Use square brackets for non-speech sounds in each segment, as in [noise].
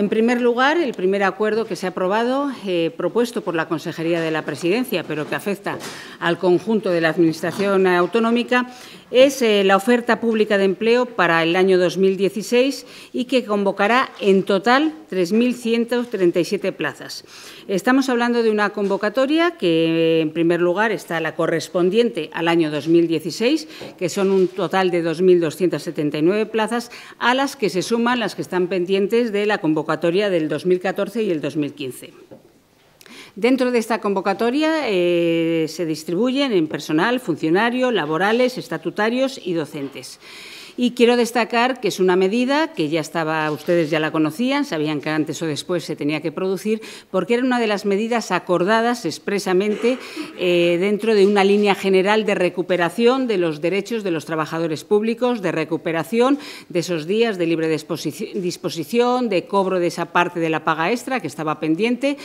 En primer lugar, el primer acuerdo que se ha aprobado, eh, propuesto por la Consejería de la Presidencia, pero que afecta al conjunto de la Administración autonómica, es eh, la oferta pública de empleo para el año 2016 y que convocará en total 3.137 plazas. Estamos hablando de una convocatoria que, eh, en primer lugar, está la correspondiente al año 2016, que son un total de 2.279 plazas, a las que se suman las que están pendientes de la convocatoria del 2014 y el 2015. Dentro de esta convocatoria eh, se distribuyen en personal, funcionario, laborales, estatutarios y docentes. Y quiero destacar que es una medida que ya estaba, ustedes ya la conocían, sabían que antes o después se tenía que producir, porque era una de las medidas acordadas expresamente eh, dentro de una línea general de recuperación de los derechos de los trabajadores públicos, de recuperación de esos días de libre disposición, de cobro de esa parte de la paga extra que estaba pendiente,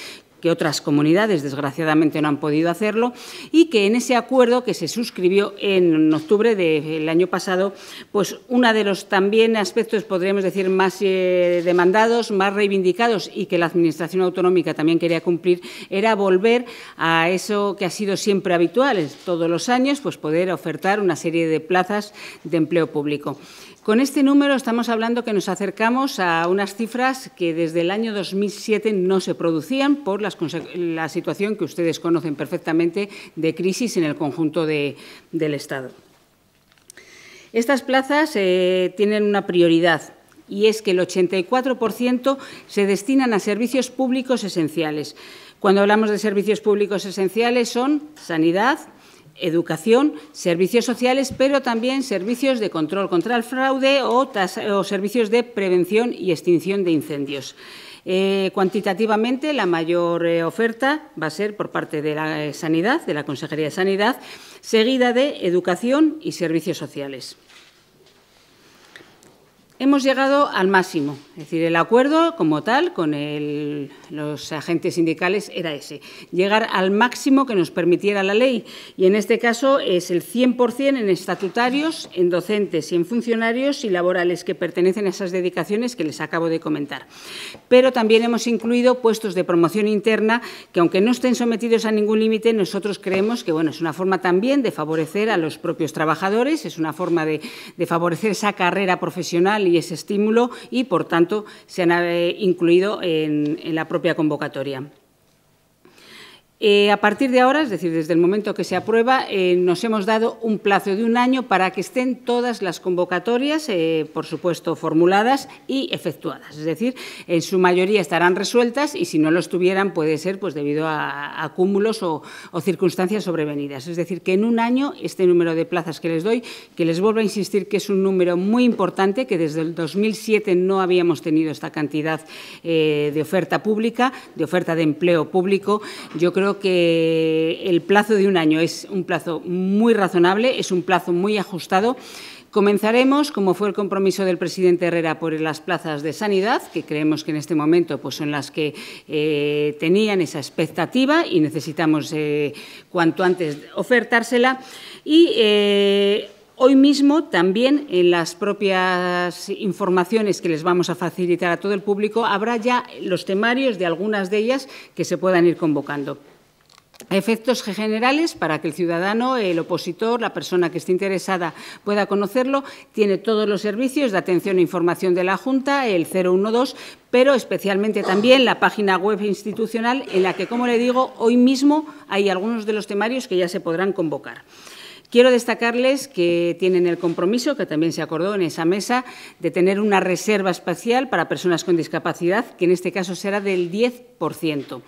que otras comunidades desgraciadamente no han podido hacerlo y que en ese acuerdo que se suscribió en octubre del año pasado, pues uno de los también aspectos, podríamos decir, más eh, demandados, más reivindicados y que la Administración Autonómica también quería cumplir, era volver a eso que ha sido siempre habitual todos los años, pues poder ofertar una serie de plazas de empleo público. Con este número estamos hablando que nos acercamos a unas cifras que desde el año 2007 no se producían por la situación que ustedes conocen perfectamente de crisis en el conjunto del Estado. Estas plazas eh, tienen una prioridad y es que el 84% se destinan a servicios públicos esenciales. Cuando hablamos de servicios públicos esenciales son sanidad, educación, servicios sociales, pero también servicios de control contra el fraude o, servicios de prevención y extinción de incendios. Eh, cuantitativamente, la mayor eh, oferta va a ser por parte de la eh, Sanidad, de la Consejería de Sanidad, seguida de Educación y Servicios Sociales. Hemos llegado al máximo es decir, el acuerdo como tal con los agentes sindicales era ese, llegar al máximo que nos permitiera la ley. Y en este caso es el 100% en estatutarios, en docentes y en funcionarios y laborales que pertenecen a esas dedicaciones que les acabo de comentar. Pero también hemos incluido puestos de promoción interna que, aunque no estén sometidos a ningún límite, nosotros creemos que bueno, es una forma también de favorecer a los propios trabajadores, es una forma de, de favorecer esa carrera profesional y ese estímulo y, por tanto, tanto, se han eh, incluido en la propia convocatoria. Eh, a partir de ahora, es decir, desde el momento que se aprueba, eh, nos hemos dado un plazo de un año para que estén todas las convocatorias, eh, por supuesto, formuladas y efectuadas. Es decir, en su mayoría estarán resueltas y si no lo estuvieran puede ser pues, debido a, cúmulos o, o, circunstancias sobrevenidas. Es decir, que en un año este número de plazas que les doy, que les vuelvo a insistir que es un número muy importante, que desde el 2007 no habíamos tenido esta cantidad de oferta pública, de oferta de empleo público, yo creo creo que el plazo de un año es un plazo muy razonable, es un plazo muy ajustado. Comenzaremos, como fue el compromiso del presidente Herrera, por las plazas de sanidad, que creemos que en este momento pues, son las que eh, tenían esa expectativa y necesitamos eh, cuanto antes ofertársela. Y eh, Hoy mismo también en las propias informaciones que les vamos a facilitar a todo el público habrá ya los temarios de algunas de ellas que se puedan ir convocando. Efectos generales para que el ciudadano, el opositor, la persona que esté interesada pueda conocerlo. Tiene todos los servicios de atención e información de la Junta, el 012, pero especialmente también la página web institucional en la que, como le digo, hoy mismo hay algunos de los temarios que ya se podrán convocar. Quiero destacarles que tienen el compromiso, que también se acordó en esa mesa, de tener una reserva espacial para personas con discapacidad, que en este caso será del 10%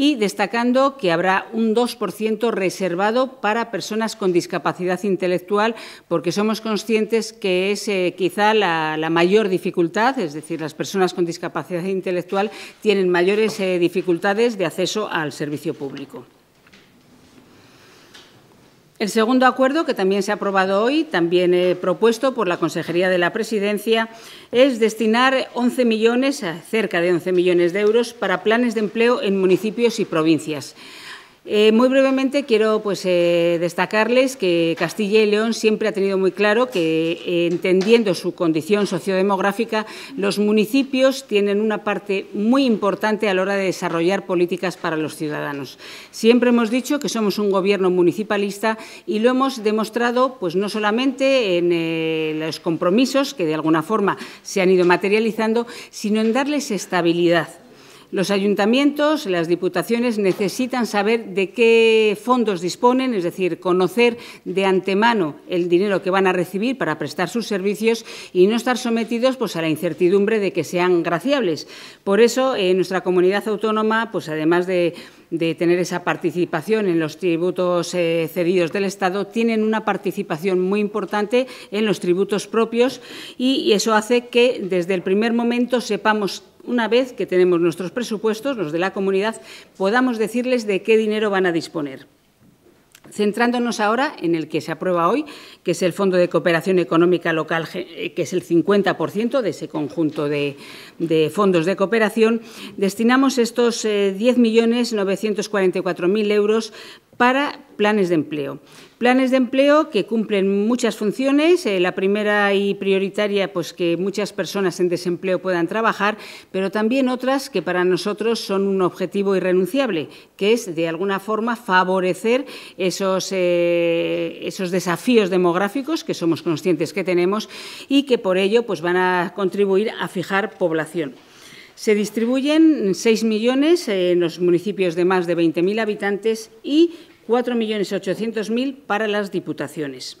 y destacando que habrá un 2% reservado para personas con discapacidad intelectual, porque somos conscientes que es eh, quizá la, mayor dificultad, es decir, las personas con discapacidad intelectual tienen mayores eh, dificultades de acceso al servicio público. El segundo acuerdo, que también se ha aprobado hoy, también eh, propuesto por la Consejería de la Presidencia, es destinar 11 millones, cerca de 11 millones de euros, para planes de empleo en municipios y provincias. Eh, muy brevemente quiero pues, eh, destacarles que Castilla y León siempre ha tenido muy claro que, eh, entendiendo su condición sociodemográfica, los municipios tienen una parte muy importante a la hora de desarrollar políticas para los ciudadanos. Siempre hemos dicho que somos un gobierno municipalista y lo hemos demostrado pues, no solamente en los compromisos, que de alguna forma se han ido materializando, sino en darles estabilidad los ayuntamientos, las diputaciones necesitan saber de qué fondos disponen, es decir, conocer de antemano el dinero que van a recibir para prestar sus servicios y no estar sometidos pues, a la incertidumbre de que sean graciables. Por eso, en eh, nuestra comunidad autónoma, pues, además de, tener esa participación en los tributos eh, cedidos del Estado, tienen una participación muy importante en los tributos propios y eso hace que desde el primer momento sepamos una vez que tenemos nuestros presupuestos, los de la comunidad, podamos decirles de qué dinero van a disponer. Centrándonos ahora en el que se aprueba hoy, que es el Fondo de Cooperación Económica Local, eh, que es el 50% de ese conjunto de, fondos de cooperación, destinamos estos 10.944.000 eh, euros para planes de empleo. Planes de empleo que cumplen muchas funciones. Eh, la primera y prioritaria, pues que muchas personas en desempleo puedan trabajar, pero también otras que para nosotros son un objetivo irrenunciable, que es de alguna forma favorecer esos, eh, esos desafíos demográficos que somos conscientes que tenemos y que por ello pues, van a contribuir a fijar población. Se distribuyen 6 millones en los municipios de más de 20.000 habitantes y 4.800.000 para las diputaciones.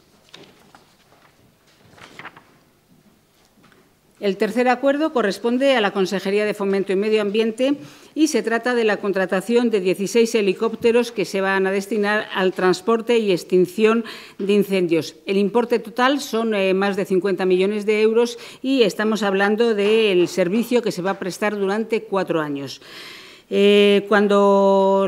El tercer acuerdo corresponde a la Consejería de Fomento y Medio Ambiente y se trata de la contratación de 16 helicópteros que se van a destinar al transporte y extinción de incendios. El importe total son eh, más de 50 millones de euros y estamos hablando del servicio que se va a prestar durante cuatro años. Eh, cuando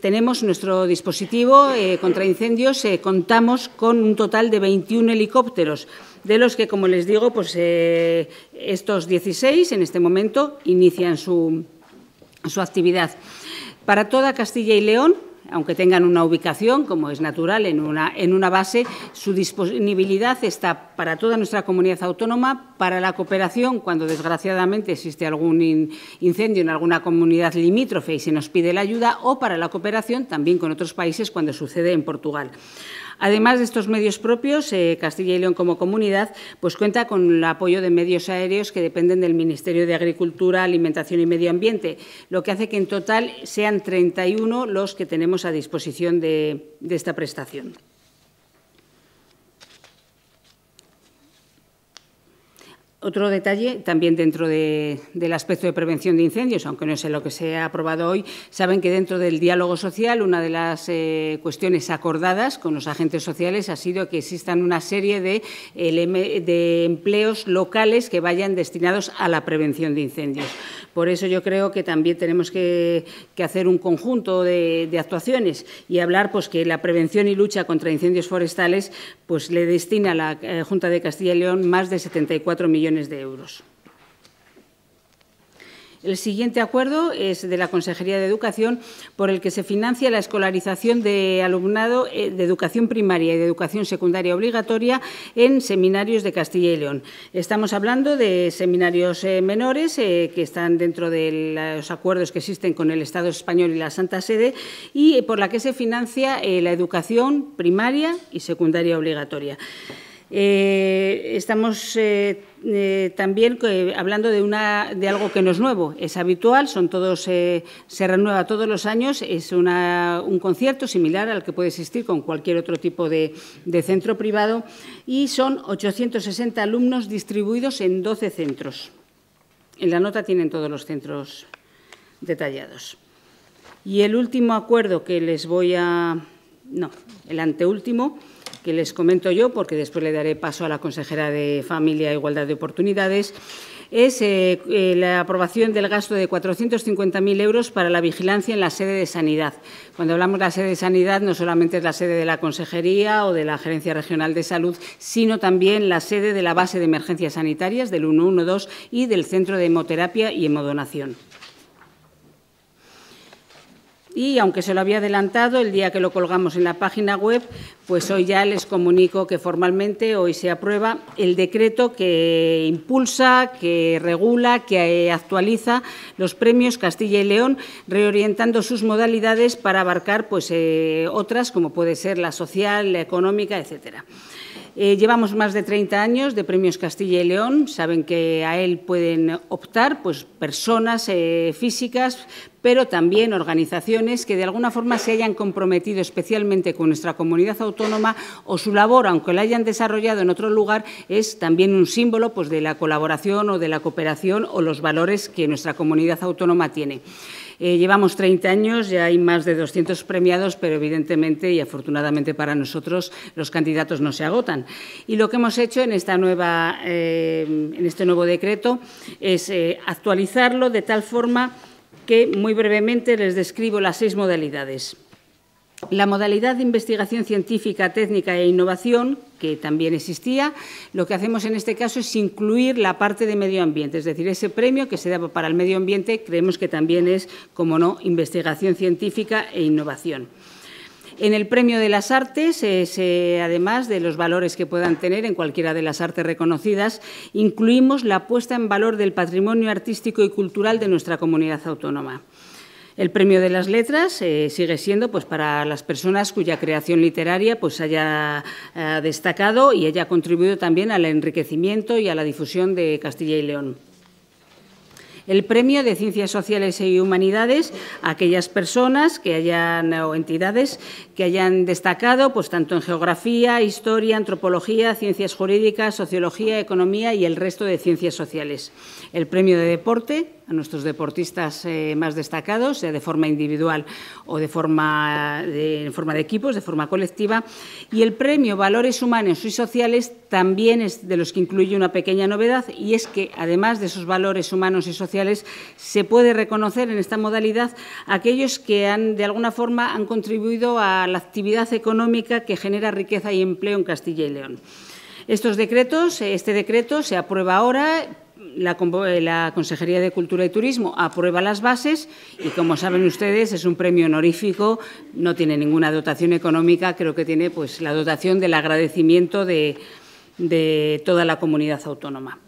tenemos nuestro dispositivo eh, contra incendios, eh, contamos con un total de 21 helicópteros, de los que, como les digo, pues, estos 16 en este momento inician su, su actividad. Para toda Castilla y León aunque tengan una ubicación, como es natural, en una, en una base, su disponibilidad está para toda nuestra comunidad autónoma, para la cooperación, cuando desgraciadamente existe algún incendio en alguna comunidad limítrofe y se nos pide la ayuda, o para la cooperación también con otros países cuando sucede en Portugal. Además de estos medios propios, eh, Castilla y León como comunidad pues cuenta con el apoyo de medios aéreos que dependen del Ministerio de Agricultura, Alimentación y Medio Ambiente, lo que hace que en total sean 31 los que tenemos a disposición de esta prestación. Otro detalle, también dentro del aspecto de prevención de incendios, aunque no sé lo que se ha aprobado hoy, saben que dentro del diálogo social una de las eh, cuestiones acordadas con los agentes sociales ha sido que existan una serie de, empleos locales que vayan destinados a la prevención de incendios. Por eso yo creo que también tenemos que, hacer un conjunto de, actuaciones y hablar pues, que la prevención y lucha contra incendios forestales pues, le destina a la eh, Junta de Castilla y León más de 74 millones de euros. El siguiente acuerdo es de la Consejería de Educación, por el que se financia la escolarización de alumnado eh, de educación primaria y de educación secundaria obligatoria en seminarios de Castilla y León. Estamos hablando de seminarios eh, menores eh, que están dentro de los acuerdos que existen con el Estado español y la Santa Sede y por la que se financia la educación primaria y secundaria obligatoria. Eh, estamos eh, eh, también hablando de, algo que no es nuevo, es habitual, son todos, se renueva todos los años, es un concierto similar al que puede existir con cualquier otro tipo de, de centro privado y son 860 alumnos distribuidos en 12 centros. En la nota tienen todos los centros detallados. Y el último acuerdo que les voy a… no, el anteúltimo que les comento yo, porque después le daré paso a la consejera de Familia e Igualdad de Oportunidades, es eh, eh, la aprobación del gasto de 450.000 euros para la vigilancia en la sede de sanidad. Cuando hablamos de la sede de sanidad, no solamente es la sede de la Consejería o de la Gerencia Regional de Salud, sino también la sede de la base de emergencias sanitarias, del 112 y del Centro de Hemoterapia y Hemodonación y, aunque se lo había adelantado, el día que lo colgamos en la página web, pues hoy ya les comunico que formalmente hoy se aprueba el decreto que impulsa, que regula, que eh, actualiza los premios Castilla y León, reorientando sus modalidades para abarcar pues, eh, otras como puede ser la social, la económica, etcétera. Eh, llevamos más de 30 años de premios Castilla y León. Saben que a él pueden optar pues, personas eh, físicas, pero también organizaciones que de alguna forma se hayan comprometido especialmente con nuestra comunidad autónoma o su labor, aunque la hayan desarrollado en otro lugar, es también un símbolo pues, de la colaboración o de la cooperación o los valores que nuestra comunidad autónoma tiene. Eh, llevamos 30 años, ya hay más de 200 premiados, pero evidentemente y afortunadamente para nosotros los candidatos no se agotan. Y lo que hemos hecho en, eh, este nuevo decreto es eh, actualizarlo de tal forma que muy brevemente les describo las seis modalidades. La modalidad de investigación científica, técnica e innovación, que también existía, lo que hacemos en este caso es incluir la parte de medio ambiente, es decir, ese premio que se da para el medio ambiente creemos que también es, como no, investigación científica e innovación. En el Premio de las Artes, eh, además de los valores que puedan tener en cualquiera de las artes reconocidas, incluimos la puesta en valor del patrimonio artístico y cultural de nuestra comunidad autónoma. El premio de las letras eh, sigue siendo pues, para las personas cuya creación literaria pues, haya eh, destacado y haya contribuido también al enriquecimiento y a la difusión de Castilla y León el premio de Ciencias Sociales y Humanidades a aquellas personas que hayan o entidades que hayan destacado pues tanto en geografía, historia, antropología, ciencias jurídicas, sociología, economía y el resto de ciencias sociales. El premio de deporte a nuestros deportistas eh, más destacados, sea de forma individual o de forma de, forma de equipos, de forma colectiva. Y el premio Valores Humanos y Sociales también es de los que incluye una pequeña novedad y es que, además de esos valores humanos y sociales, se puede reconocer en esta modalidad aquellos que han, de alguna forma han contribuido a la actividad económica que genera riqueza y empleo en Castilla y León. Estos decretos, este decreto se aprueba ahora, eh, la, Consejería de Cultura y Turismo aprueba las bases y, como saben ustedes, es un premio honorífico, no tiene ninguna dotación económica, creo que tiene pues, la dotación del agradecimiento de, de toda la comunidad autónoma.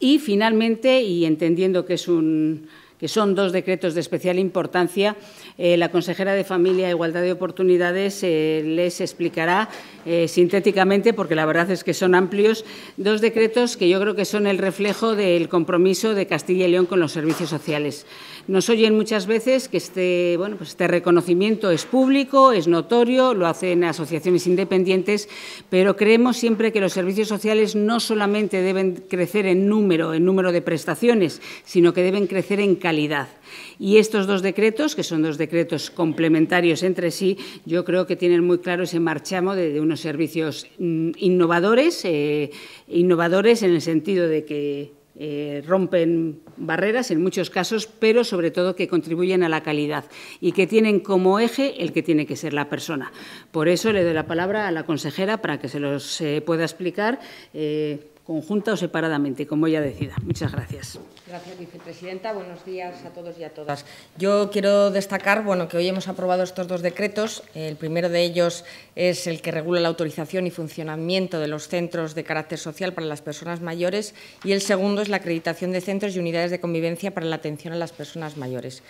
Y, finalmente, y entendiendo que es un que son dos decretos de especial importancia, eh, la consejera de Familia Igualdad de Oportunidades eh, les explicará eh, sintéticamente, porque la verdad es que son amplios, dos decretos que yo creo que son el reflejo del compromiso de Castilla y León con los servicios sociales. Nos oyen muchas veces que este, bueno, pues este reconocimiento es público, es notorio, lo hacen asociaciones independientes, pero creemos siempre que los servicios sociales no solamente deben crecer en número, en número de prestaciones, sino que deben crecer en calidad. Y estos dos decretos, que son dos decretos complementarios entre sí, yo creo que tienen muy claro ese marchamo de, unos servicios mm, innovadores, eh, innovadores en el sentido de que eh, rompen barreras en muchos casos, pero sobre todo que contribuyen a la calidad y que tienen como eje el que tiene que ser la persona. Por eso le doy la palabra a la consejera para que se los eh, pueda explicar conjunta o separadamente, como ella decida. Muchas gracias. Gracias, vicepresidenta. Buenos días a todos y a todas. Yo quiero destacar bueno, que hoy hemos aprobado estos dos decretos. El primero de ellos es el que regula la autorización y funcionamiento de los centros de carácter social para las personas mayores y el segundo es la acreditación de centros y unidades de convivencia para la atención a las personas mayores.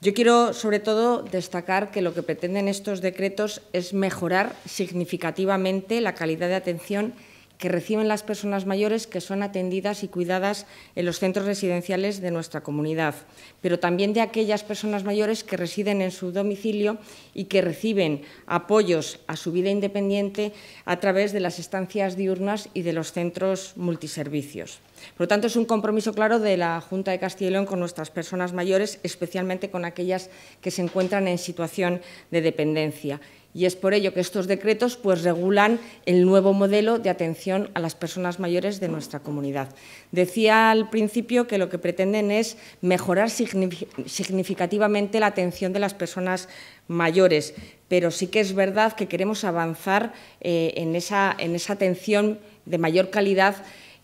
Yo quiero, sobre todo, destacar que lo que pretenden estos decretos es mejorar significativamente la calidad de atención que reciben las personas mayores que son atendidas y cuidadas en los centros residenciales de nuestra comunidad, pero también de aquellas personas mayores que residen en su domicilio y que reciben apoyos a su vida independiente a través de las estancias diurnas y de los centros multiservicios. Por lo tanto, es un compromiso claro de la Junta de Castilla y León con nuestras personas mayores, especialmente con aquellas que se encuentran en situación de dependencia. Y es por ello que estos decretos pues, regulan el nuevo modelo de atención a las personas mayores de nuestra comunidad. Decía al principio que lo que pretenden es mejorar significativamente la atención de las personas mayores, pero sí que es verdad que queremos avanzar eh, en, esa, atención de mayor calidad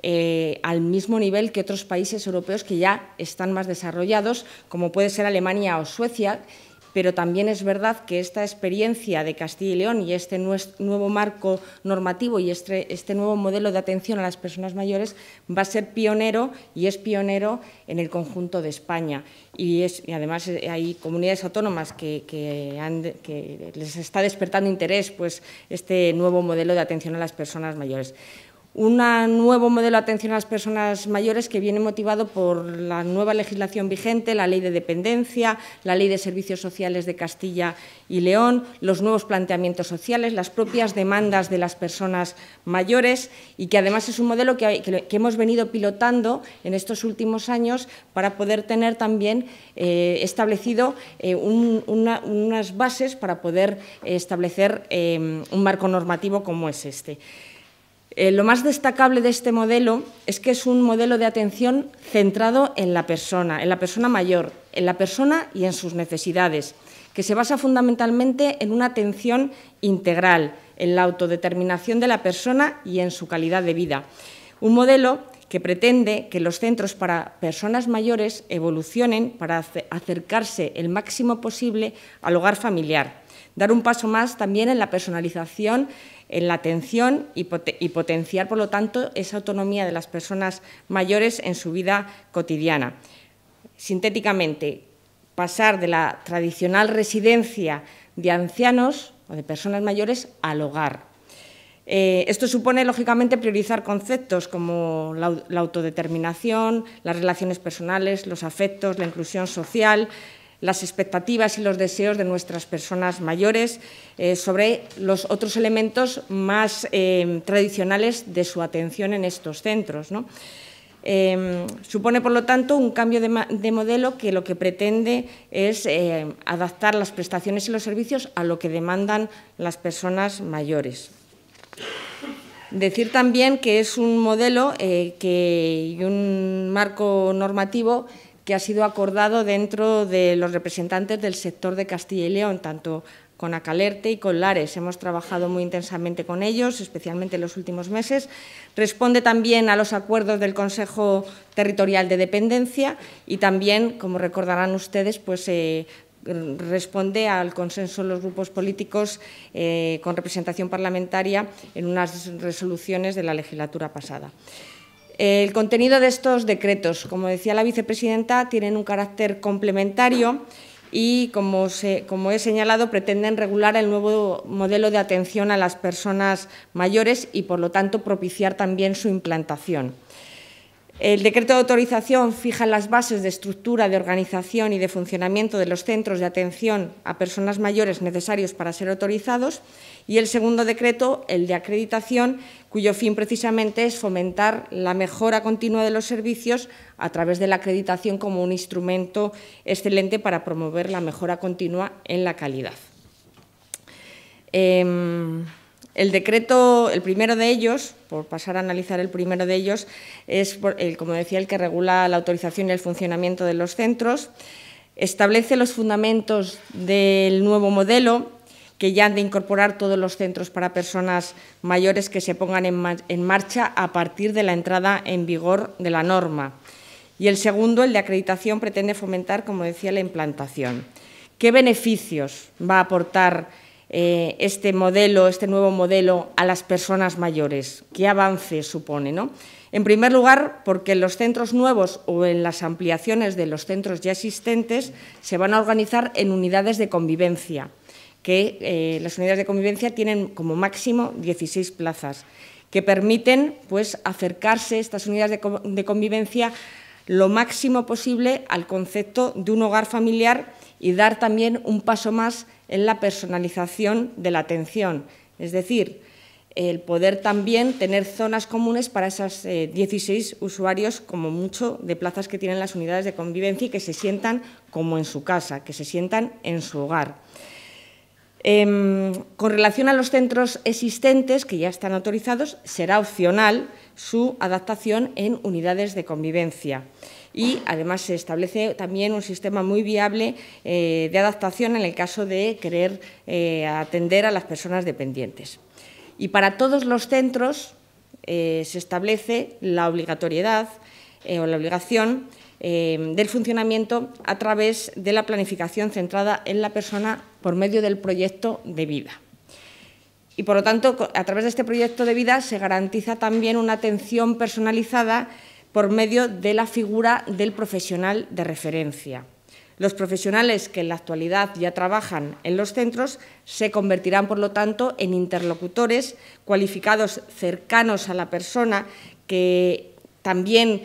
eh, al mismo nivel que otros países europeos que ya están más desarrollados, como puede ser Alemania o Suecia, pero también es verdad que esta experiencia de Castilla y León y este nuevo marco normativo y este, este, nuevo modelo de atención a las personas mayores va a ser pionero y es pionero en el conjunto de España. Y, además eh, hay comunidades autónomas que, que les está despertando interés pues, este nuevo modelo de atención a las personas mayores un nuevo modelo de atención a las personas mayores que viene motivado por la nueva legislación vigente, la ley de dependencia, la ley de servicios sociales de Castilla y León, los nuevos planteamientos sociales, las propias demandas de las personas mayores y que además es un modelo que, hemos venido pilotando en estos últimos años para poder tener también eh, establecido eh, unas bases para poder establecer eh, un marco normativo como es este. Eh, lo más destacable de este modelo es que es un modelo de atención centrado en la persona, en la persona mayor, en la persona y en sus necesidades, que se basa fundamentalmente en una atención integral, en la autodeterminación de la persona y en su calidad de vida. Un modelo que pretende que los centros para personas mayores evolucionen para acercarse el máximo posible al hogar familiar, dar un paso más también en la personalización en la atención y, potenciar, por lo tanto, esa autonomía de las personas mayores en su vida cotidiana. Sintéticamente, pasar de la tradicional residencia de ancianos o de personas mayores al hogar. Eh, esto supone, lógicamente, priorizar conceptos como la, autodeterminación, las relaciones personales, los afectos, la inclusión social, las expectativas y los deseos de nuestras personas mayores eh, sobre los otros elementos más eh, tradicionales de su atención en estos centros. Em, supone, por lo tanto, un cambio de, de, modelo que lo que pretende es eh, adaptar las prestaciones y los servicios a lo que demandan las personas mayores. Decir también que es un modelo que, y un marco normativo que ha sido acordado dentro de los representantes del sector de Castilla y León, tanto con Acalerte y con Lares. Hemos trabajado muy intensamente con ellos, especialmente en los últimos meses. Responde también a los acuerdos del Consejo Territorial de Dependencia y también, como recordarán ustedes, pues eh, responde al consenso de los grupos políticos eh, con representación parlamentaria en unas resoluciones de la legislatura pasada. El contenido de estos decretos, como decía la vicepresidenta, tienen un carácter complementario y, como, como, he señalado, pretenden regular el nuevo modelo de atención a las personas mayores y, por lo tanto, propiciar también su implantación. El decreto de autorización fija las bases de estructura, de organización y de funcionamiento de los centros de atención a personas mayores necesarios para ser autorizados y el segundo decreto, el de acreditación, cuyo fin precisamente es fomentar la mejora continua de los servicios a través de la acreditación como un instrumento excelente para promover la mejora continua en la calidad. Em, el decreto, el primero de ellos, por pasar a analizar el primero de ellos, es, el, como decía, el que regula la autorización y el funcionamiento de los centros, establece los fundamentos del nuevo modelo que ya han de incorporar todos los centros para personas mayores que se pongan en, marcha a partir de la entrada en vigor de la norma. Y el segundo, el de acreditación, pretende fomentar, como decía, la implantación. ¿Qué beneficios va a aportar eh, este modelo, este nuevo modelo a las personas mayores? ¿Qué avance supone? ¿no? En primer lugar, porque los centros nuevos o en las ampliaciones de los centros ya existentes se van a organizar en unidades de convivencia, que eh, las unidades de convivencia tienen como máximo 16 plazas, que permiten pues, acercarse estas unidades de convivencia lo máximo posible al concepto de un hogar familiar y dar también un paso más en la personalización de la atención, es decir, el poder también tener zonas comunes para esos 16 eh, usuarios, como mucho, de plazas que tienen las unidades de convivencia y que se sientan como en su casa, que se sientan en su hogar. Em, con relación a los centros existentes, que ya están autorizados, será opcional su adaptación en unidades de convivencia y además se establece también un sistema muy viable eh, de adaptación en el caso de querer eh, atender a las personas dependientes. Y para todos los centros eh, se establece la obligatoriedad o la obligación del funcionamiento a través de la planificación centrada en la persona por medio del proyecto de vida. Y por lo tanto, a través de este proyecto de vida se garantiza también una atención personalizada por medio de la figura del profesional de referencia. Los profesionales que en la actualidad ya trabajan en los centros se convertirán, por lo tanto, en interlocutores cualificados cercanos a la persona que también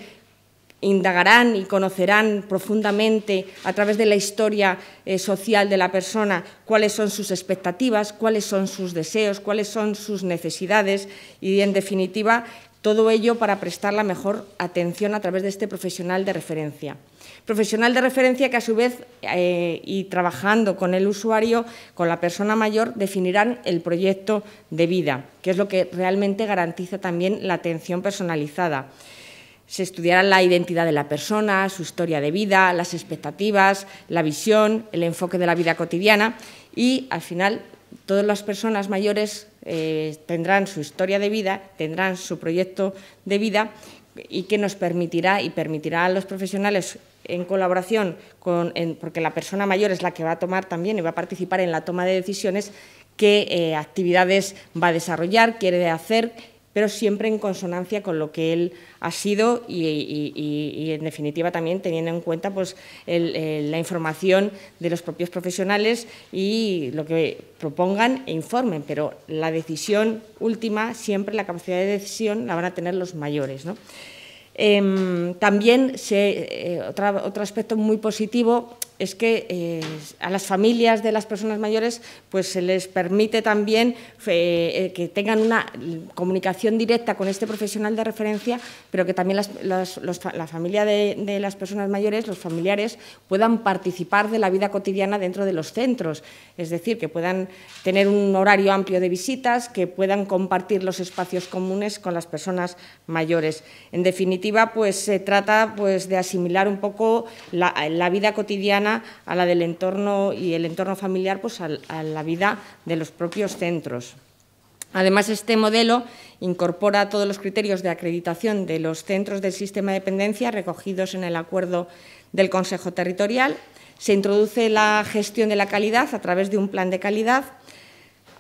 indagarán y conocerán profundamente a través de la historia eh, social de la persona cuáles son sus expectativas, cuáles son sus deseos, cuáles son sus necesidades y, en definitiva, todo ello para prestar la mejor atención a través de este profesional de referencia. Profesional de referencia que a su vez, eh, y trabajando con el usuario, con la persona mayor, definirán el proyecto de vida, que es lo que realmente garantiza también la atención personalizada. Se estudiará la identidad de la persona, su historia de vida, las expectativas, la visión, el enfoque de la vida cotidiana y, al final, todas las personas mayores eh, tendrán su historia de vida, tendrán su proyecto de vida y que nos permitirá y permitirá a los profesionales en colaboración con, porque la persona mayor es la que va a tomar también y va a participar en la toma de decisiones, qué eh, actividades va a desarrollar, quiere hacer, pero siempre en consonancia con lo que él ha sido y, en definitiva también teniendo en cuenta pues, la información de los propios profesionales y lo que propongan e informen, pero la decisión última, siempre la capacidad de decisión la van a tener los mayores. Em, también eh, otro aspecto muy positivo es que eh, a las familias de las personas mayores pues se les permite también eh, eh, que tengan una comunicación directa con este profesional de referencia, pero que también la familia de, las personas mayores, los familiares, puedan participar de la vida cotidiana dentro de los centros, es decir, que puedan tener un horario amplio de visitas, que puedan compartir los espacios comunes con las personas mayores. En definitiva, pues se trata pues, de asimilar un poco la vida cotidiana a la del entorno y el entorno familiar pues, a la vida de los propios centros. Además, este modelo incorpora todos los criterios de acreditación de los centros del sistema de dependencia recogidos en el acuerdo del Consejo Territorial. Se introduce la gestión de la calidad a través de un plan de calidad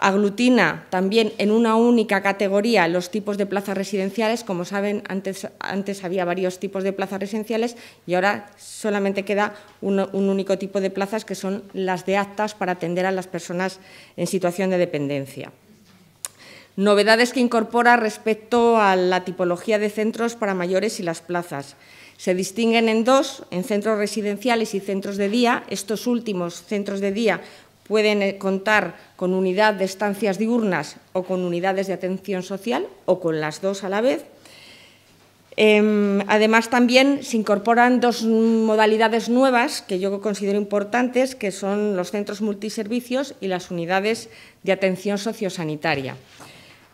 aglutina también en una única categoría los tipos de plazas residenciales. Como saben, antes, antes había varios tipos de plazas residenciales y ahora solamente queda un único tipo de plazas, que son las de actas para atender a las personas en situación de dependencia. Novedades que incorpora respecto a la tipología de centros para mayores y las plazas. Se distinguen en dos, en centros residenciales y centros de día. Estos últimos centros de día pueden eh, contar con unidad de estancias diurnas o con unidades de atención social o con las dos a la vez. Em, además, también se incorporan dos modalidades nuevas que yo considero importantes, que son los centros multiservicios y las unidades de atención sociosanitaria.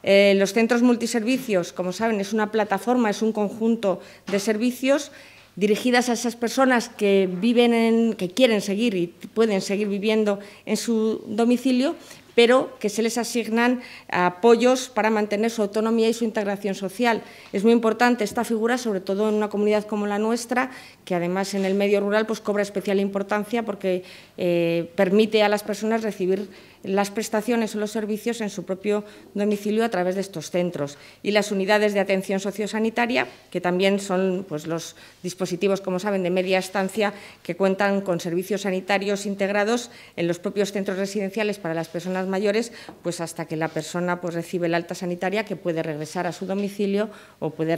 Eh, los centros multiservicios, como saben, es una plataforma, es un conjunto de servicios dirigidas a esas personas que viven en, que quieren seguir y pueden seguir viviendo en su domicilio, pero que se les asignan apoyos para mantener su autonomía y su integración social. Es muy importante esta figura, sobre todo en una comunidad como la nuestra, que además en el medio rural pues, cobra especial importancia porque eh, permite a las personas recibir las prestaciones o los servicios en su propio domicilio a través de estos centros. Y las unidades de atención sociosanitaria, que también son pues, los dispositivos, como saben, de media estancia que cuentan con servicios sanitarios integrados en los propios centros residenciales para las personas mayores, pues hasta que la persona pues, recibe la alta sanitaria que puede regresar a su domicilio o puede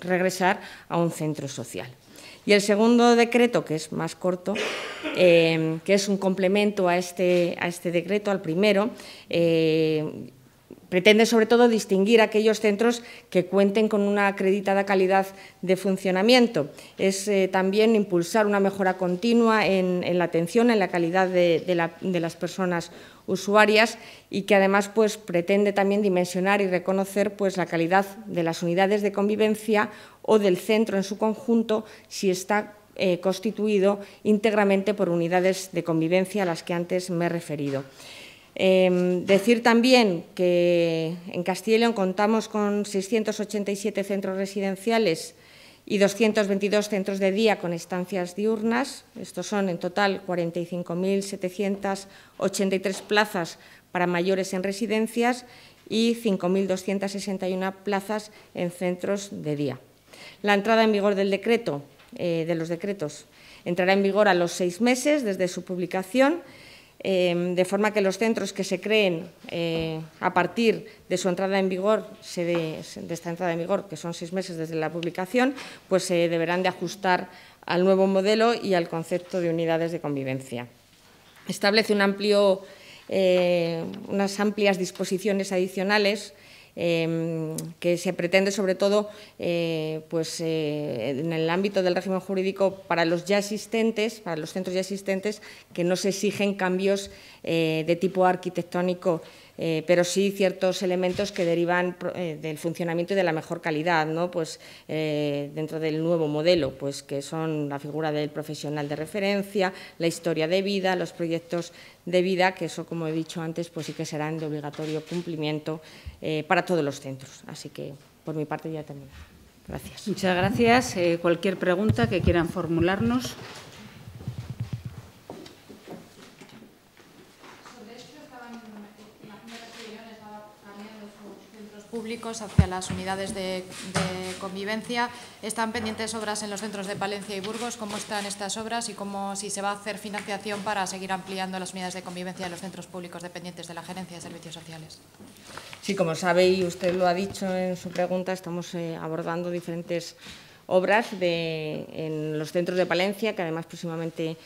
regresar a un centro social. Y el segundo decreto, que es más corto, eh, que es un complemento a este, a este decreto, al primero, eh, pretende sobre todo distinguir aquellos centros que cuenten con una acreditada calidad de funcionamiento. Es eh, también impulsar una mejora continua en, la atención, en la calidad de, las personas usuarias y que además pues, pretende también dimensionar y reconocer pues, la calidad de las unidades de convivencia o del centro en su conjunto si está eh, constituido íntegramente por unidades de convivencia a las que antes me he referido. Em, decir también que en Castilla y León contamos con 687 centros residenciales y 222 centros de día con estancias diurnas. Estos son en total 45.783 plazas para mayores en residencias y 5.261 plazas en centros de día. La entrada en vigor del decreto, eh, de los decretos entrará en vigor a los seis meses desde su publicación Em, de forma que los centros que se creen eh, a partir de su entrada en vigor, se de, esta entrada en vigor, que son seis meses desde la publicación, pues se deberán de ajustar al nuevo modelo y al concepto de unidades de convivencia. Establece eh, unas amplias disposiciones adicionales Em, que se pretende sobre todo eh, pues, eh, en el ámbito del régimen jurídico para los ya existentes, para los centros ya existentes, que no se exigen cambios eh, de tipo arquitectónico eh, pero sí ciertos elementos que derivan eh, del funcionamiento y de la mejor calidad, ¿no? pues, eh, dentro del nuevo modelo, pues, que son la figura del profesional de referencia, la historia de vida, los proyectos de vida, que eso, como he dicho antes, pues sí que serán de obligatorio cumplimiento para todos los centros. Así que, por mi parte, ya termino. Gracias. Muchas gracias. cualquier pregunta que quieran formularnos. públicos hacia las unidades de, convivencia. Están pendientes obras en los centros de Palencia y Burgos. ¿Cómo están estas obras y cómo, si se va a hacer financiación para seguir ampliando las unidades de convivencia de los centros públicos dependientes de la Gerencia de Servicios Sociales? Sí, como sabe y usted lo ha dicho en su pregunta, estamos eh, abordando diferentes obras en los centros de Palencia, que además próximamente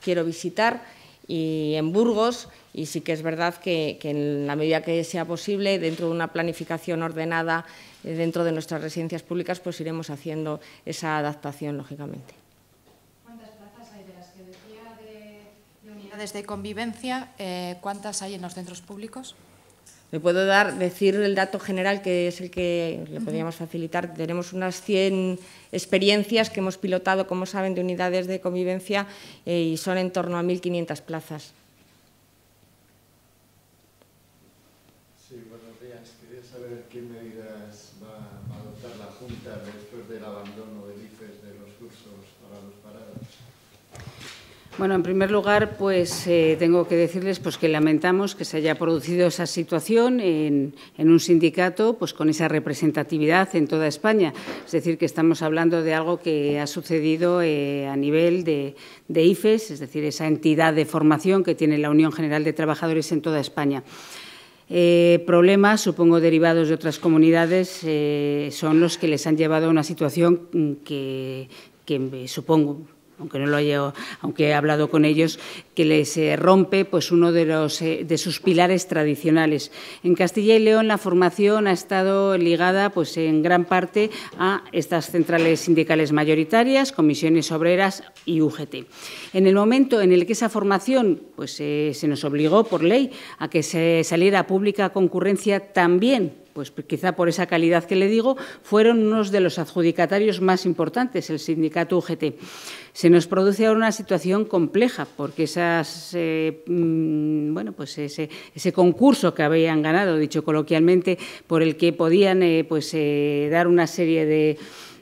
quiero visitar, y en Burgos y sí que es verdad que, en la medida que sea posible, dentro de una planificación ordenada, eh, dentro de nuestras residencias públicas, pues iremos haciendo esa adaptación, lógicamente. ¿Cuántas plazas hay de las que decía de, unidades de convivencia? Eh, ¿Cuántas hay en los centros públicos? Le puedo dar, decir el dato general que es el que le podríamos facilitar. Tenemos unas 100 experiencias que hemos pilotado, como saben, de unidades de convivencia eh, y son en torno a 1.500 plazas. Bueno, en primer lugar, pues eh, tengo que decirles pues, que lamentamos que se haya producido esa situación en, un sindicato pues, con esa representatividad en toda España. Es decir, que estamos hablando de algo que ha sucedido eh, a nivel de, IFES, es decir, esa entidad de formación que tiene la Unión General de Trabajadores en toda España. Eh, problemas, supongo derivados de otras comunidades, son los que les han llevado a una situación que supongo aunque no lo haya, aunque he hablado con ellos, que les eh, rompe pues uno de los eh, de sus pilares tradicionales. En Castilla y León la formación ha estado ligada pues en gran parte a estas centrales sindicales mayoritarias, comisiones obreras y UGT. En el momento en el que esa formación pues eh, se nos obligó por ley a que se saliera a pública concurrencia también pues quizá por esa calidad que le digo, fueron unos de los adjudicatarios más importantes, el sindicato UGT. Se nos produce ahora una situación compleja, porque esas, eh, mm, bueno, pues ese, ese, concurso que habían ganado, dicho coloquialmente, por el que podían eh, pues, eh, dar una serie de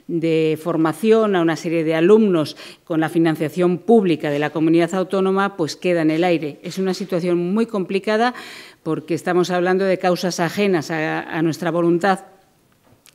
de formación a una serie de alumnos con la financiación pública de la comunidad autónoma, pues queda en el aire. Es una situación muy complicada porque estamos hablando de causas ajenas a, nuestra voluntad,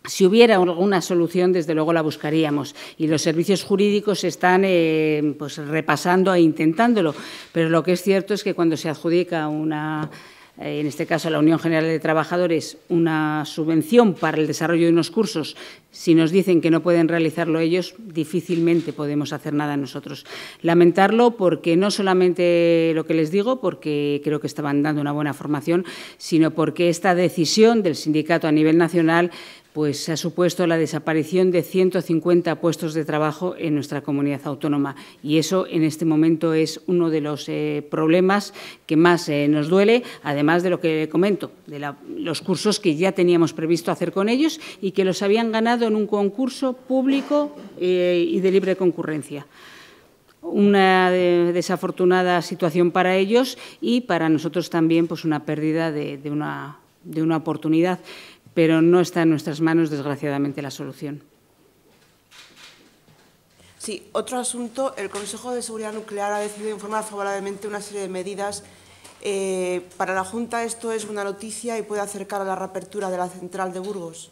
si hubiera alguna solución, desde luego la buscaríamos. Y los servicios jurídicos están eh, pues, repasando e intentándolo. Pero lo que es cierto es que cuando se adjudica una eh, en este caso la Unión General de Trabajadores, una subvención para el desarrollo de unos cursos, si nos dicen que no pueden realizarlo ellos, difícilmente podemos hacer nada nosotros. Lamentarlo porque no solamente lo que les digo, porque creo que estaban dando una buena formación, sino porque esta decisión del sindicato a nivel nacional pues ha supuesto la desaparición de 150 puestos de trabajo en nuestra comunidad autónoma. Y eso en este momento es uno de los eh, problemas que más eh, nos duele, además de lo que comento, de los cursos que ya teníamos previsto hacer con ellos y que los habían ganado en un concurso público eh, y de libre concurrencia una desafortunada situación para ellos y para nosotros también pues una pérdida de, una, de una oportunidad pero no está en nuestras manos, desgraciadamente, la solución. Sí, otro asunto. El Consejo de Seguridad Nuclear ha decidido informar favorablemente una serie de medidas. Eh, para la Junta esto es una noticia y puede acercar a la reapertura de la central de Burgos.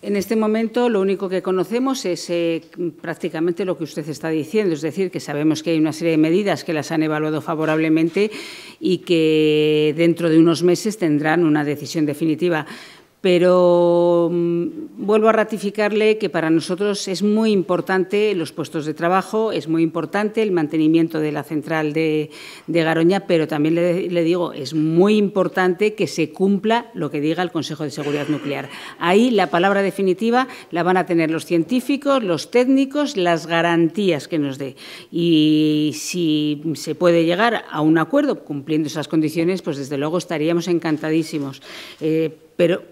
En este momento lo único que conocemos es eh, prácticamente lo que usted está diciendo, es decir, que sabemos que hay una serie de medidas que las han evaluado favorablemente y que dentro de unos meses tendrán una decisión definitiva pero mm, vuelvo a ratificarle que para nosotros es muy importante los puestos de trabajo, es muy importante el mantenimiento de la central de, Garoña, pero también le, digo, es muy importante que se cumpla lo que diga el Consejo de Seguridad Nuclear. Ahí la palabra definitiva la van a tener los científicos, los técnicos, las garantías que nos dé. Y si se puede llegar a un acuerdo cumpliendo esas condiciones, pues desde luego estaríamos encantadísimos. Eh, pero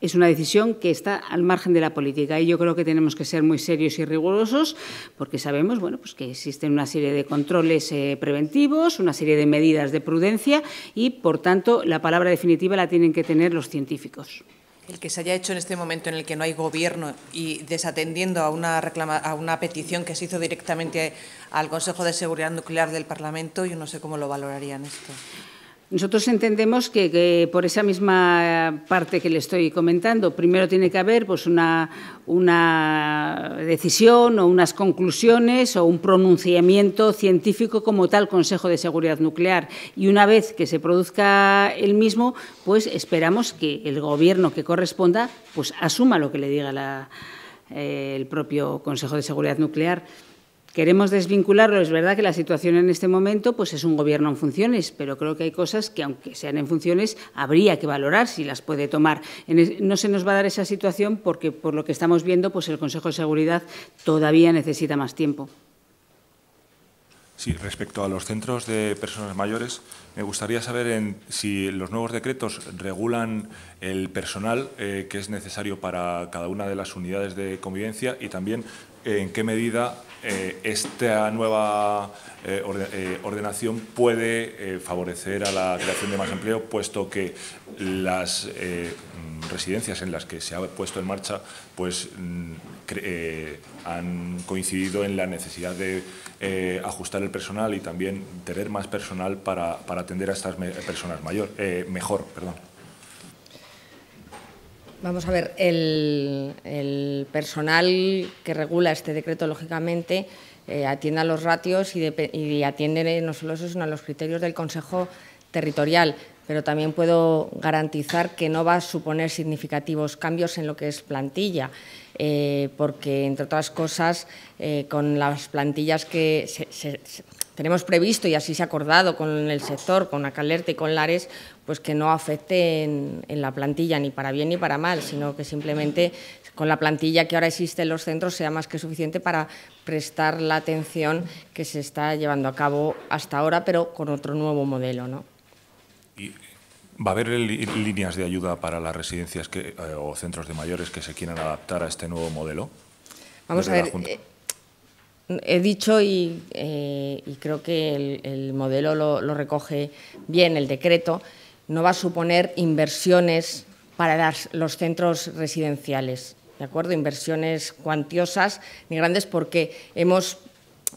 es una decisión que está al margen de la política y yo creo que tenemos que ser muy serios y rigurosos porque sabemos bueno, pues que existen una serie de controles eh, preventivos, una serie de medidas de prudencia y, por tanto, la palabra definitiva la tienen que tener los científicos. El que se haya hecho en este momento en el que no hay gobierno y desatendiendo a una, a una petición que se hizo directamente al Consejo de Seguridad Nuclear del Parlamento, yo no sé cómo lo valorarían esto. Nosotros entendemos que, por esa misma parte que le estoy comentando, primero tiene que haber pues, una, decisión o unas conclusiones o un pronunciamiento científico como tal Consejo de Seguridad Nuclear. Y una vez que se produzca el mismo, pues esperamos que el Gobierno que corresponda pues, asuma lo que le diga eh, el propio Consejo de Seguridad Nuclear queremos desvincularlo. Es verdad que la situación en este momento pues es un gobierno en funciones, pero creo que hay cosas que, aunque sean en funciones, habría que valorar si las puede tomar. No se nos va a dar esa situación porque, por lo que estamos viendo, pues el Consejo de Seguridad todavía necesita más tiempo. Sí, respecto a los centros de personas mayores, me gustaría saber en, si los nuevos decretos regulan el personal eh, que es necesario para cada una de las unidades de convivencia y también eh, en qué medida eh, esta nueva eh, eh, ordenación puede favorecer a la creación de más empleo, puesto que las mm, residencias en las que se ha puesto en marcha pues, mm, han coincidido en la necesidad de ajustar el personal y también tener más personal para, atender a estas personas mayor, mejor. Perdón. Vamos a ver, el, personal que regula este decreto, lógicamente, eh, atiende a los ratios y, atiende eh, no solo eso, sino a los criterios del Consejo Territorial, pero también puedo garantizar que no va a suponer significativos cambios en lo que es plantilla, eh, porque, entre otras cosas, con las plantillas que se, tenemos previsto y así se ha acordado con el sector, con Acalerte y con Lares, pues que no afecte en, la plantilla, ni para bien ni para mal, sino que simplemente con la plantilla que ahora existe en los centros sea más que suficiente para prestar la atención que se está llevando a cabo hasta ahora, pero con otro nuevo modelo. ¿Va a haber líneas de ayuda para las residencias eh, o centros de mayores que se quieran adaptar a este nuevo modelo? Vamos a ver, eh, he dicho eh, y, creo que el, modelo lo recoge bien el decreto, no va a suponer inversiones para los centros residenciales, ¿de acuerdo? Inversiones cuantiosas ni grandes porque hemos,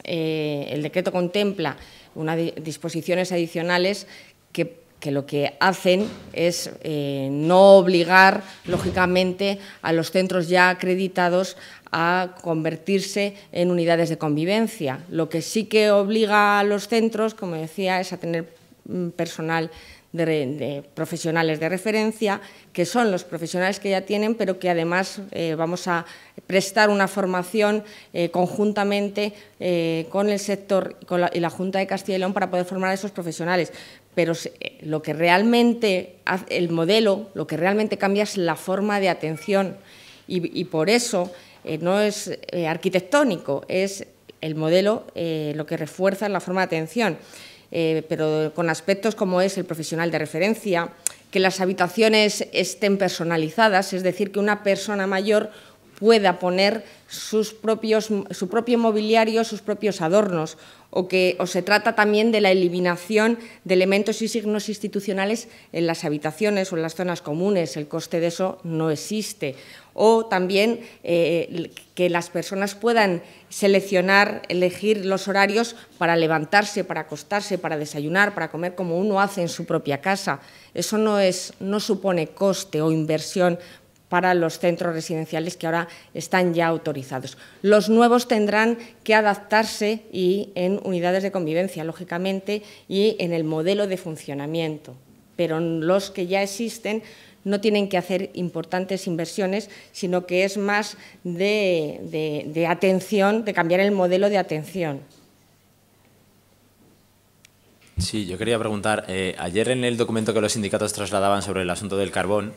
eh, el decreto contempla unas disposiciones adicionales que, lo que hacen es eh, no obligar, lógicamente, a los centros ya acreditados a convertirse en unidades de convivencia. Lo que sí que obliga a los centros, como decía, es a tener mm, personal de, profesionales de referencia, que son los profesionales que ya tienen, pero que además eh, vamos a prestar una formación eh, conjuntamente eh, con el sector y la Junta de Castilla y León para poder formar a esos profesionales. Pero lo que realmente, el modelo, lo que realmente cambia es la forma de atención y por eso no es arquitectónico, es el modelo lo que refuerza la forma de atención. Eh, pero con aspectos como es el profesional de referencia, que las habitaciones estén personalizadas, es decir, que una persona mayor pueda poner su propio mobiliario, sus propios adornos, o, que, o se trata también de la eliminación de elementos y signos institucionales en las habitaciones o en las zonas comunes, el coste de eso no existe, o también eh, que las personas puedan seleccionar, elegir los horarios para levantarse, para acostarse, para desayunar, para comer como uno hace en su propia casa. Eso no, es, no supone coste o inversión para los centros residenciales que ahora están ya autorizados. Los nuevos tendrán que adaptarse y en unidades de convivencia, lógicamente, y en el modelo de funcionamiento, pero los que ya existen no tienen que hacer importantes inversiones, sino que es más de, de atención, de cambiar el modelo de atención. Sí, yo quería preguntar, eh, ayer en el documento que los sindicatos trasladaban sobre el asunto del carbón,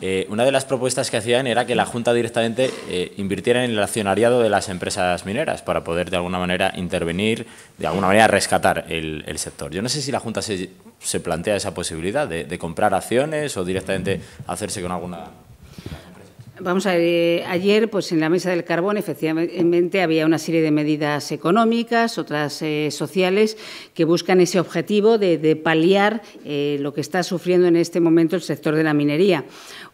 eh, una de las propuestas que hacían era que la Junta directamente eh, invirtiera en el accionariado de las empresas mineras para poder de alguna manera intervenir, de alguna manera rescatar el, sector. Yo no sé si la Junta se, se plantea esa posibilidad de comprar acciones o directamente hacerse con alguna... Vamos a ver, eh, ayer pues en la mesa del carbón efectivamente había una serie de medidas económicas, otras eh, sociales, que buscan ese objetivo de, paliar eh, lo que está sufriendo en este momento el sector de la minería.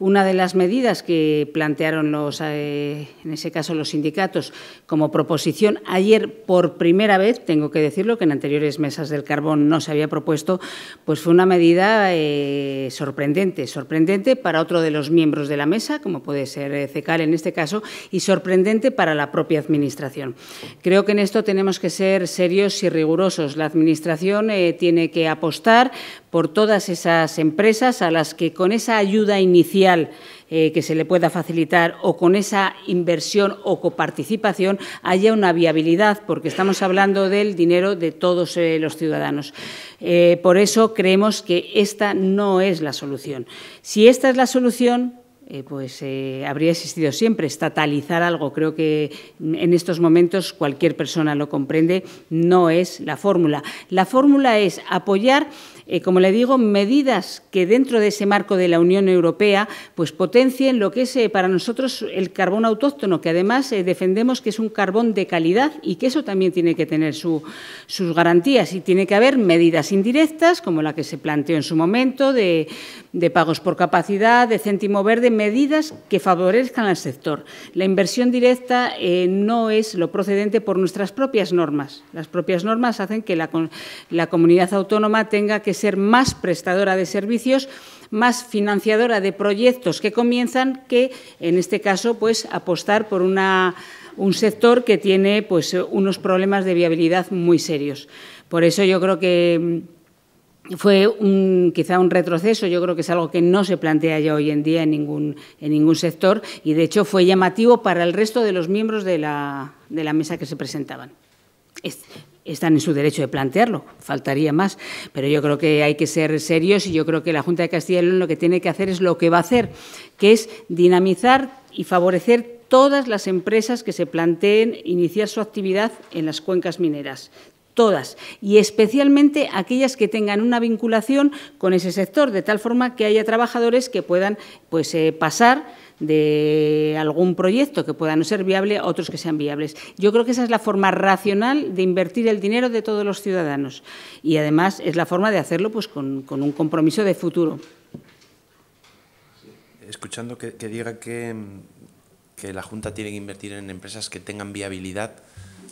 Una de las medidas que plantearon los, en ese caso los sindicatos como proposición ayer por primera vez, tengo que decirlo, que en anteriores mesas del carbón no se había propuesto, pues fue una medida sorprendente, sorprendente para otro de los miembros de la mesa, como puede ser ser CECAL eh, en este caso, y sorprendente para la propia Administración. Creo que en esto tenemos que ser serios y rigurosos. La Administración eh, tiene que apostar por todas esas empresas a las que con esa ayuda inicial eh, que se le pueda facilitar o con esa inversión o coparticipación haya una viabilidad, porque estamos hablando del dinero de todos los ciudadanos. por eso creemos que esta no es la solución. Si esta es la solución, eh, pues eh, habría existido siempre. Estatalizar algo, creo que en estos momentos cualquier persona lo comprende, no es la fórmula. La fórmula es apoyar eh, como le digo, medidas que dentro de ese marco de la Unión Europea pues potencien lo que es eh, para nosotros el carbón autóctono, que además eh, defendemos que es un carbón de calidad y que eso también tiene que tener sus garantías y tiene que haber medidas indirectas, como la que se planteó en su momento, de, pagos por capacidad, de céntimo verde, medidas que favorezcan al sector. La inversión directa no es lo procedente por nuestras propias normas. Las propias normas hacen que la comunidad autónoma tenga que ser más prestadora de servicios, más financiadora de proyectos que comienzan que, en este caso, pues apostar por una, un sector que tiene pues, unos problemas de viabilidad muy serios. Por eso yo creo que mm, fue un, quizá un retroceso, yo creo que es algo que no se plantea ya hoy en día en ningún, en ningún sector y de hecho fue llamativo para el resto de los miembros de la, mesa que se presentaban están en su derecho de plantearlo, faltaría más, pero yo creo que hay que ser serios y yo creo que la Junta de Castilla y León lo que tiene que hacer es lo que va a hacer, que es dinamizar y favorecer todas las empresas que se planteen iniciar su actividad en las cuencas mineras, todas, y especialmente aquellas que tengan una vinculación con ese sector, de tal forma que haya trabajadores que puedan pues, eh, pasar de algún proyecto que pueda no ser viable a otros que sean viables. Yo creo que esa es la forma racional de invertir el dinero de todos los ciudadanos y además es la forma de hacerlo pues, con, un compromiso de futuro. Escuchando que, diga que, la Junta tiene que invertir en empresas que tengan viabilidad,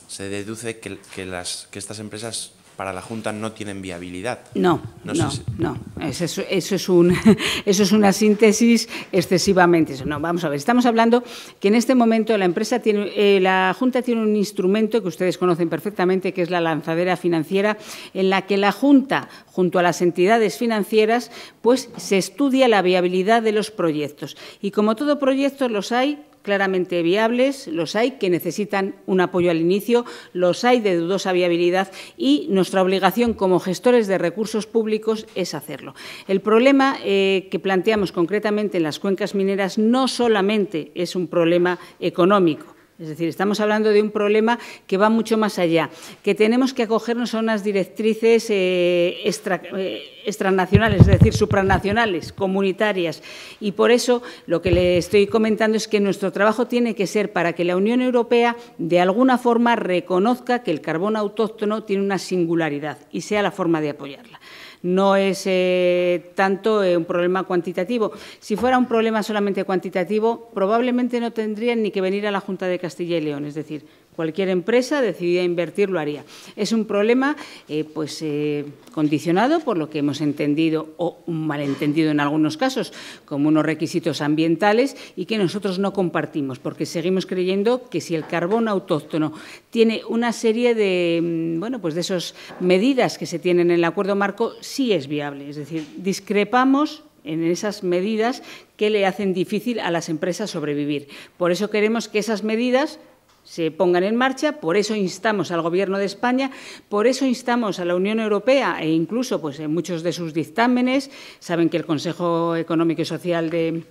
se deduce que, que estas empresas para la Junta no tienen viabilidad. No, no, no, Eso, es, un, [laughs] eso es una síntesis excesivamente. No, vamos a ver, estamos hablando que en este momento la empresa tiene, eh, la Junta tiene un instrumento que ustedes conocen perfectamente, que es la lanzadera financiera, en la que la Junta, junto a las entidades financieras, pues se estudia la viabilidad de los proyectos. Y como todo proyecto, los hay claramente viables, los hay que necesitan un apoyo al inicio, los hay de dudosa viabilidad y nuestra obligación como gestores de recursos públicos es hacerlo. El problema eh, que planteamos concretamente en las cuencas mineras no solamente es un problema económico, es decir, estamos hablando de un problema que va mucho más allá, que tenemos que acogernos a unas directrices eh, eh, extranacionales, es decir, supranacionales, comunitarias. Y por eso lo que le estoy comentando es que nuestro trabajo tiene que ser para que la Unión Europea de alguna forma reconozca que el carbón autóctono tiene una singularidad y sea la forma de apoyarla no es eh, tanto eh, un problema cuantitativo. Si fuera un problema solamente cuantitativo, probablemente no tendrían ni que venir a la Junta de Castilla y León, es decir, cualquier empresa decidida a invertir lo haría. Es un problema eh, pues, eh, condicionado por lo que hemos entendido o malentendido en algunos casos como unos requisitos ambientales y que nosotros no compartimos porque seguimos creyendo que si el carbón autóctono tiene una serie de, mm, bueno, pues de esas medidas que se tienen en el acuerdo marco, sí es viable. Es decir, discrepamos en esas medidas que le hacen difícil a las empresas sobrevivir. Por eso queremos que esas medidas se pongan en marcha. Por eso instamos al Gobierno de España, por eso instamos a la Unión Europea e incluso pues, en muchos de sus dictámenes. Saben que el Consejo Económico y Social de,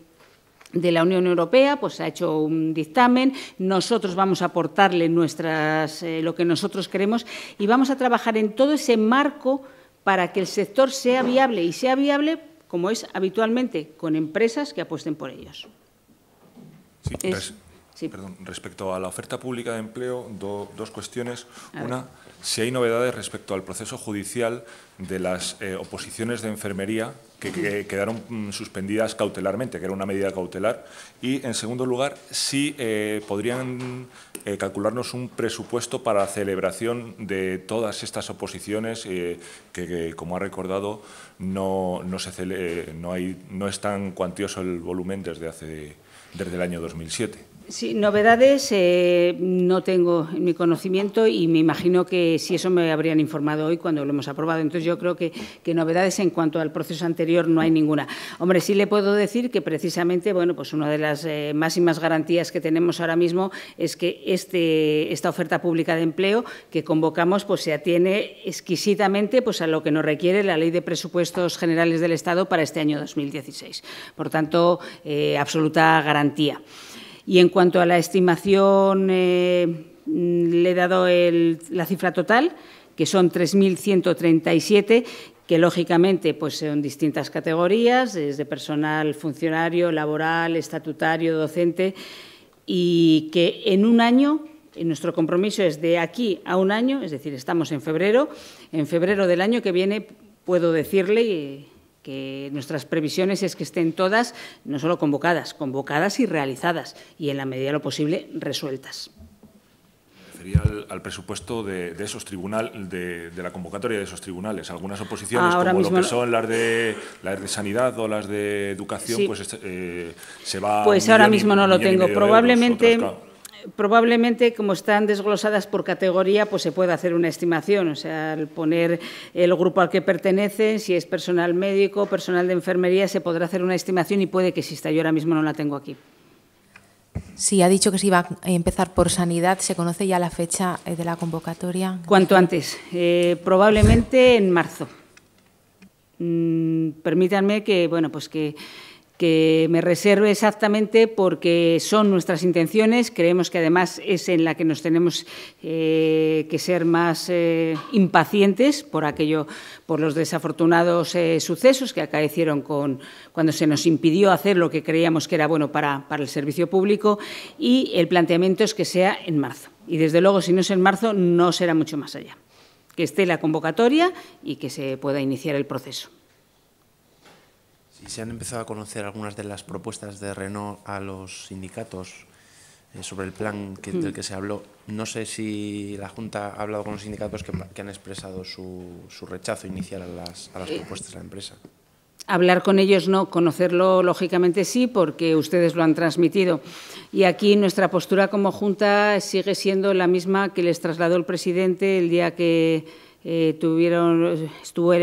la Unión Europea, pues ha hecho un dictamen, nosotros vamos a aportarle nuestras, eh, lo que nosotros queremos y vamos a trabajar en todo ese marco para que el sector sea viable y sea viable como es habitualmente, con empresas que apuesten por ellos. Perdón, respecto a la oferta pública de empleo, dos cuestiones. Una, si hay novedades respecto al proceso judicial de las eh, oposiciones de enfermería que, quedaron mm, suspendidas cautelarmente, que era una medida cautelar. Y, en segundo lugar, si eh, podrían eh, calcularnos un presupuesto para celebración de todas estas oposiciones que, como ha recordado, no, se no, es tan cuantioso el volumen desde, hace, desde el año 2007. Sí, novedades eh, no tengo en mi conocimiento y me imagino que si eso me habrían informado hoy cuando lo hemos aprobado. Entonces, yo creo que, novedades en cuanto al proceso anterior no hay ninguna. Hombre, sí le puedo decir que precisamente, bueno, pues una de las eh, máximas garantías que tenemos ahora mismo es que este, esta oferta pública de empleo que convocamos pues se atiene exquisitamente pues a lo que nos requiere la Ley de Presupuestos Generales del Estado para este año 2016. Por tanto, eh, absoluta garantía. Y en cuanto a la estimación, eh, le he dado la cifra total, que son 3.137, que lógicamente pues, son distintas categorías, desde personal funcionario, laboral, estatutario, docente, y que en un año nuestro compromiso es de aquí a un año, es decir, estamos en febrero. En febrero del año que viene puedo decirle que nuestras previsiones es que estén todas no solo convocadas, convocadas y realizadas, y en la medida de lo posible resueltas. Al, al, presupuesto de, esos tribunales, de, la convocatoria de esos tribunales. Algunas oposiciones, ah, como lo que son las de, de sanidad o las de educación, pues este, eh, se va. Pues ahora mismo no lo tengo. Probablemente probablemente como están desglosadas por categoría, pues se puede hacer una estimación, o sea, al poner el grupo al que pertenecen, si es personal médico, personal de enfermería, se podrá hacer una estimación y puede que exista. Yo ahora mismo no la tengo aquí. Sí, ha dicho que se iba a empezar por sanidad. ¿Se conoce ya la fecha eh, de la convocatoria? Cuanto antes, eh, probablemente en marzo. Mm, permítanme que, bueno, pues que que me reserve exactamente porque son nuestras intenciones, creemos que además es en la que nos tenemos eh, que ser más eh, impacientes por aquello, por los desafortunados eh, sucesos que acaecieron con, cuando se nos impidió hacer lo que creíamos que era bueno para el servicio público y el planteamiento es que sea en marzo. Y desde luego, si no es en marzo, no será mucho más allá. Que esté la convocatoria y que se pueda iniciar el proceso se han empezado a conocer algunas de las propuestas de Renault a los sindicatos eh, sobre el plan del hmm. que se habló. No sé si la Junta ha hablado con los sindicatos que, han expresado su, rechazo inicial a las, a las eh. propuestas de la empresa. Hablar con ellos no, conocerlo lógicamente sí, porque ustedes lo han transmitido. Y aquí nuestra postura como Junta sigue siendo la misma que les trasladó el presidente el día que eh,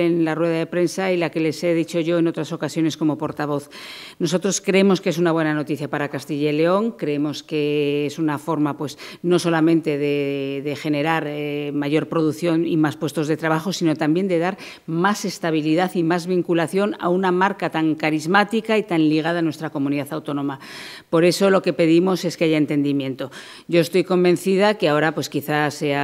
en la rueda de prensa y la que les he dicho yo en otras ocasiones como portavoz. Nosotros creemos que es una buena noticia para Castilla y León, creemos que es una forma pues, no solamente de, generar eh, mayor producción y más puestos de trabajo, sino también de dar más estabilidad y más vinculación a una marca tan carismática y tan ligada a nuestra comunidad autónoma. Por eso lo que pedimos es que haya entendimiento. Yo estoy convencida que ahora pues, quizás se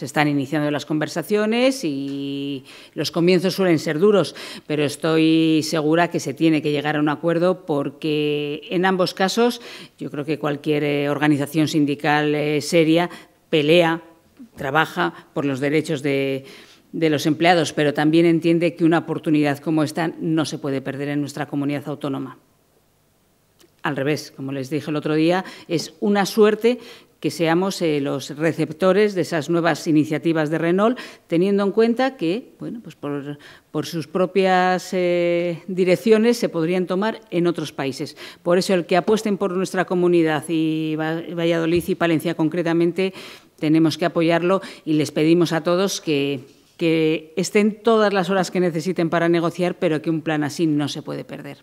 están iniciando las conversaciones, y los comienzos suelen ser duros, pero estoy segura que se tiene que llegar a un acuerdo porque en ambos casos yo creo que cualquier eh, organización sindical eh, seria pelea, trabaja por los derechos de, de los empleados, pero también entiende que una oportunidad como esta no se puede perder en nuestra comunidad autónoma al revés, como les dije el otro día, es una suerte que seamos eh, los receptores de esas nuevas iniciativas de Renault, teniendo en cuenta que, bueno, pues por, sus propias eh, direcciones se podrían tomar en otros países. Por eso, el que apuesten por nuestra comunidad y Valladolid y Palencia concretamente, tenemos que apoyarlo y les pedimos a todos que estén todas las horas que necesiten para negociar, pero que un plan así no se puede perder.